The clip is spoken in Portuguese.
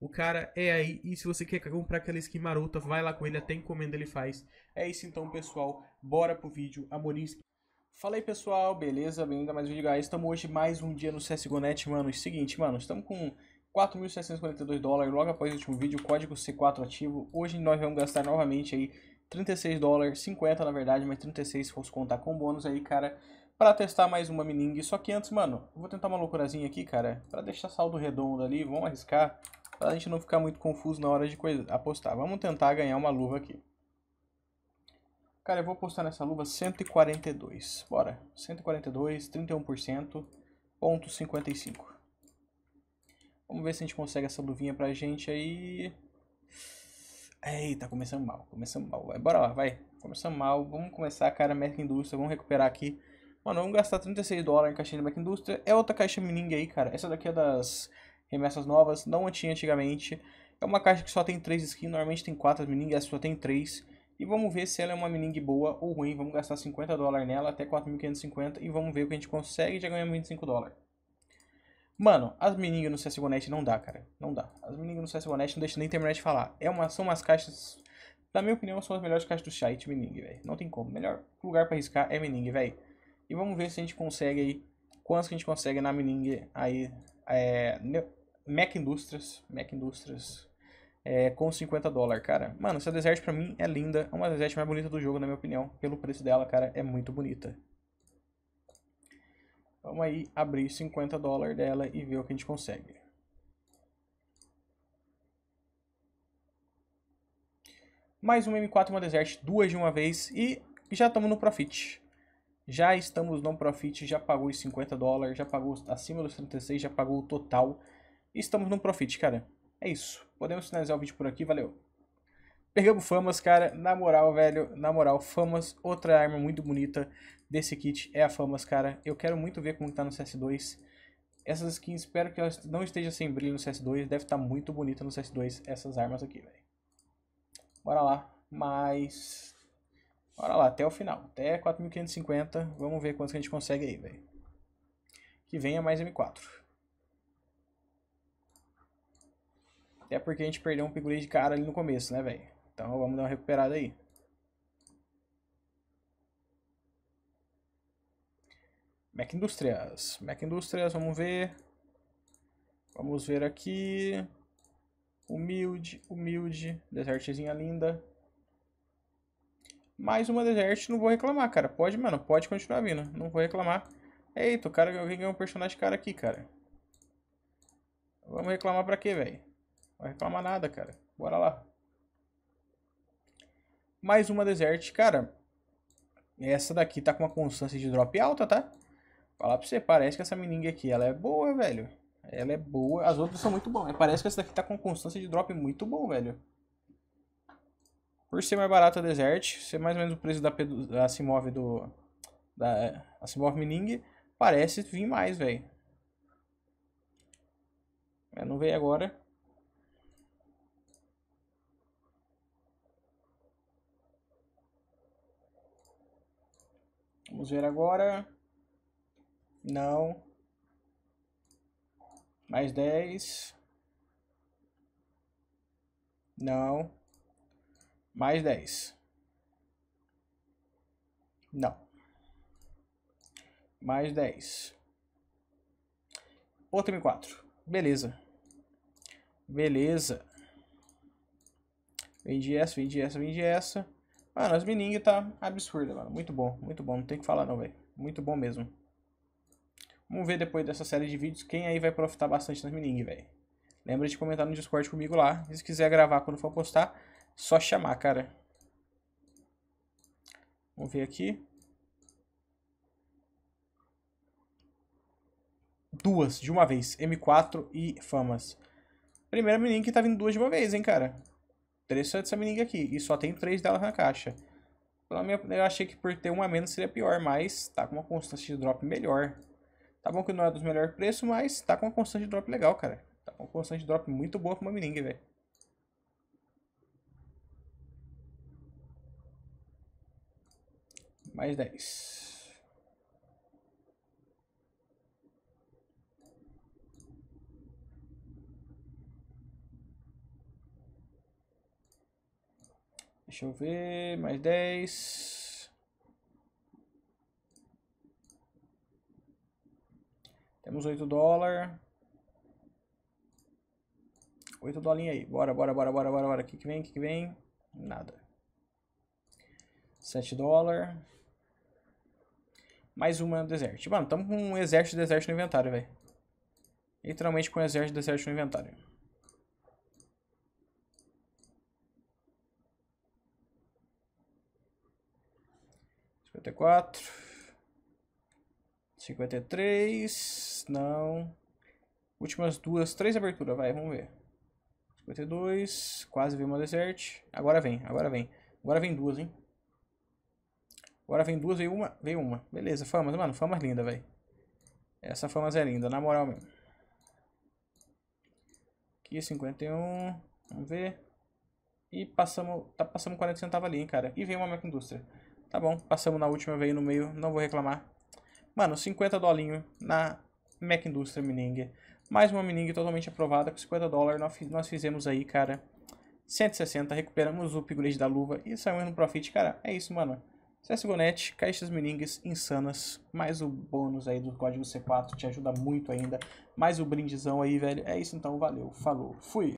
O cara é aí. E se você quer comprar aquela skin marota, vai lá com ele, até encomenda ele faz. É isso então, pessoal. Bora pro vídeo. Amorim. Fala aí, pessoal. Beleza? Bem-vindo a mais um vídeo, guys. Estamos hoje mais um dia no CSGONET, mano. É seguinte, mano. Estamos com 4.742 dólares logo após o último vídeo. Código C4 ativo. Hoje nós vamos gastar novamente aí 36 dólares. 50 na verdade, mas 36 se fosse contar com bônus aí, cara. Pra testar mais uma mining. Só que antes, mano, eu vou tentar uma loucurazinha aqui, cara. Pra deixar saldo redondo ali. Vamos arriscar. Pra gente não ficar muito confuso na hora de coisa, apostar. Vamos tentar ganhar uma luva aqui. Cara, eu vou apostar nessa luva 142. Bora. 142, 31%, ponto 55. Vamos ver se a gente consegue essa luvinha pra gente aí. Eita, começando mal, começando mal. Vai, bora lá, vai. Começando mal, vamos começar, cara, Merck Indústria, vamos recuperar aqui. Mano, vamos gastar 36 dólares em caixinha de Merck Indústria. É outra caixa Mining aí, cara. Essa daqui é das remessas novas, não tinha antigamente. É uma caixa que só tem 3 skins, normalmente tem 4 mining, essa só tem 3. E vamos ver se ela é uma mining boa ou ruim, vamos gastar 50 dólares nela até 4.550 e vamos ver o que a gente consegue, já ganhar 25 dólares. Mano, as mining no CSGONet não dá, cara. Não dá. As mining no CSGONet não deixa nem terminar de falar. É uma, são umas caixas... Na minha opinião, são as melhores caixas do site, mining, velho. Não tem como. Melhor lugar pra arriscar é mining, velho. E vamos ver se a gente consegue aí... Quantas que a gente consegue na mining aí... É, Mac Indústrias, Mac Indústrias é, com 50 dólares, cara. Mano, essa desert pra mim é linda, é uma desert mais bonita do jogo, na minha opinião. Pelo preço dela, cara, é muito bonita. Vamos aí abrir 50 dólares dela e ver o que a gente consegue. mais um M4 uma Desert, duas de uma vez e já estamos no profit. Já estamos no profit, já pagou os 50 dólares, já pagou acima dos 36, já pagou o total. E estamos num profit, cara. É isso. Podemos finalizar o vídeo por aqui, valeu. Pegamos Famas, cara. Na moral, velho. Na moral, Famas, outra arma muito bonita desse kit é a Famas, cara. Eu quero muito ver como tá no CS2. Essas skins, espero que elas não estejam sem brilho no CS2. Deve estar tá muito bonita no CS2 essas armas aqui, velho. Bora lá. Mas... Bora lá, até o final. Até 4.550. Vamos ver quanto que a gente consegue aí, velho. Que venha mais M4. Até porque a gente perdeu um picolé de cara ali no começo, né, velho? Então vamos dar uma recuperada aí. Mac Indústrias. Mac Indústrias, vamos ver. Vamos ver aqui. Humilde, humilde. Desertezinha linda. Mais uma deserte, não vou reclamar, cara. Pode, mano, pode continuar vindo. Não vou reclamar. Eita, o cara ganhou um personagem cara aqui, cara. Vamos reclamar pra quê, velho? vai reclamar nada, cara. Bora lá. Mais uma Desert, cara. Essa daqui tá com uma constância de drop alta, tá? Falar pra você, parece que essa meningue aqui, ela é boa, velho. Ela é boa. As outras são muito boas. É, parece que essa daqui tá com constância de drop muito bom, velho. Por ser mais barata a Desert, ser mais ou menos o preço da, simove da Simov do... Da eh, Simov Mining, parece vir mais, velho. É, não veio agora. Vamos ver agora. Não. Mais 10. Não. Mais 10. Não. Mais 10. Outro M4. Beleza. Beleza. Vende essa, vende essa, vende essa. Mano, as meningas tá absurda, mano. Muito bom, muito bom. Não tem o que falar não, velho. Muito bom mesmo. Vamos ver depois dessa série de vídeos quem aí vai profitar bastante nas meningas, velho. Lembra de comentar no Discord comigo lá. E se quiser gravar quando for postar, só chamar, cara. Vamos ver aqui. Duas de uma vez. M4 e Famas. Primeira meninga que tá vindo duas de uma vez, hein, cara interessante essa miniga aqui. E só tem três delas na caixa. Pela minha, eu achei que por ter uma a menos seria pior, mas tá com uma constante de drop melhor. Tá bom que não é dos melhores preços, mas tá com uma constante de drop legal, cara. Tá com uma constante de drop muito boa pra uma meninga, velho. Mais 10. Deixa eu ver, mais 10. Temos 8 dólares. 8 dolinhos aí. Bora, bora, bora, bora, bora, bora. O que, que vem? O que, que vem? Nada. 7 dólares. Mais uma deserto. Mano, estamos com um exército de deserto no inventário, velho. Literalmente com um exército de deserto no inventário. 54, 53, não. Últimas duas, três aberturas, vai, vamos ver. 52, quase veio uma desert. Agora vem, agora vem. Agora vem duas, hein. Agora vem duas, veio uma, veio uma. Beleza, famas, mano, famas linda, velho. Essa famas é linda, na moral mesmo. Aqui, 51, vamos ver. E passamos, tá passando 40 centavos ali, hein, cara. E veio uma Mac Indústria. Tá bom, passamos na última, veio no meio, não vou reclamar. Mano, 50 dolinho na Mac Industria Mining. Mais uma Mining totalmente aprovada, com 50 dólares. Nós fizemos aí, cara, 160, recuperamos o upgrade da luva e saímos no profit. Cara, é isso, mano. CSGONET, caixas miningues insanas, mais o bônus aí do código C4, te ajuda muito ainda, mais o brindezão aí, velho. É isso então, valeu, falou, fui!